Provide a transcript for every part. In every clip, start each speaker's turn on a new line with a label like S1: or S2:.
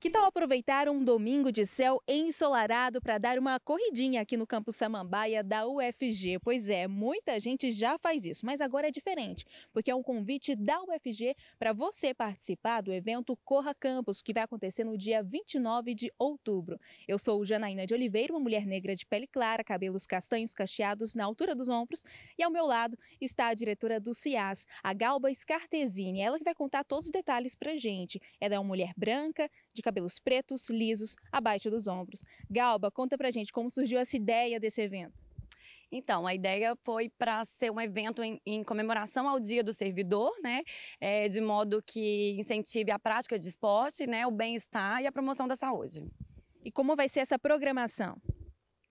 S1: Que tal aproveitar um domingo de céu ensolarado para dar uma corridinha aqui no campus Samambaia da UFG? Pois é, muita gente já faz isso, mas agora é diferente, porque é um convite da UFG para você participar do evento Corra Campus, que vai acontecer no dia 29 de outubro. Eu sou Janaína de Oliveira, uma mulher negra de pele clara, cabelos castanhos cacheados na altura dos ombros, e ao meu lado está a diretora do CIAS, a Galba Scartesini, ela que vai contar todos os detalhes para gente. Ela é uma mulher branca, de cabelos pretos, lisos, abaixo dos ombros. Galba, conta pra gente como surgiu essa ideia desse
S2: evento. Então, a ideia foi para ser um evento em, em, comemoração ao Dia do Servidor, né? É, de modo que incentive a prática de esporte, né? O bem-estar e a promoção da saúde. E como vai ser essa programação?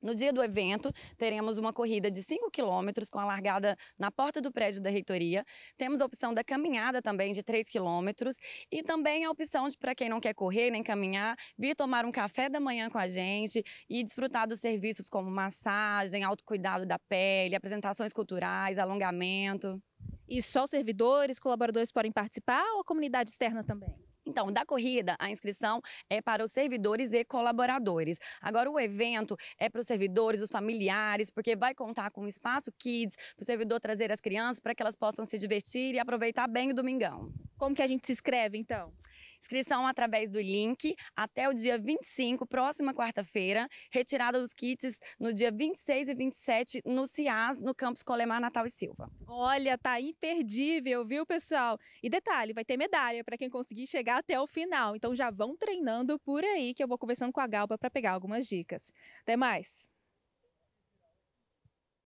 S2: No dia do evento, teremos uma corrida de 5 quilômetros com a largada na porta do prédio da reitoria. Temos a opção da caminhada também de 3 quilômetros e também a opção de, para quem não quer correr nem caminhar, vir tomar um café da manhã com a gente e desfrutar dos serviços como massagem, autocuidado da pele, apresentações culturais, alongamento. E só servidores, colaboradores podem participar ou a comunidade externa também? Então, da corrida, a inscrição é para os servidores e colaboradores. Agora, o evento é para os servidores, os familiares, porque vai contar com o espaço kids, para o servidor trazer as crianças para que elas possam se divertir e aproveitar bem o domingão. Como que a gente se inscreve, então? Inscrição através do link até o dia 25, próxima quarta-feira. Retirada dos kits no dia 26 e 27 no CIAS, no Campus Colemar Natal e Silva.
S1: Olha, tá imperdível, viu, pessoal? E detalhe, vai ter medalha para quem conseguir chegar até o final. Então já vão treinando por aí que eu vou conversando com a Galba para pegar algumas dicas. Até mais!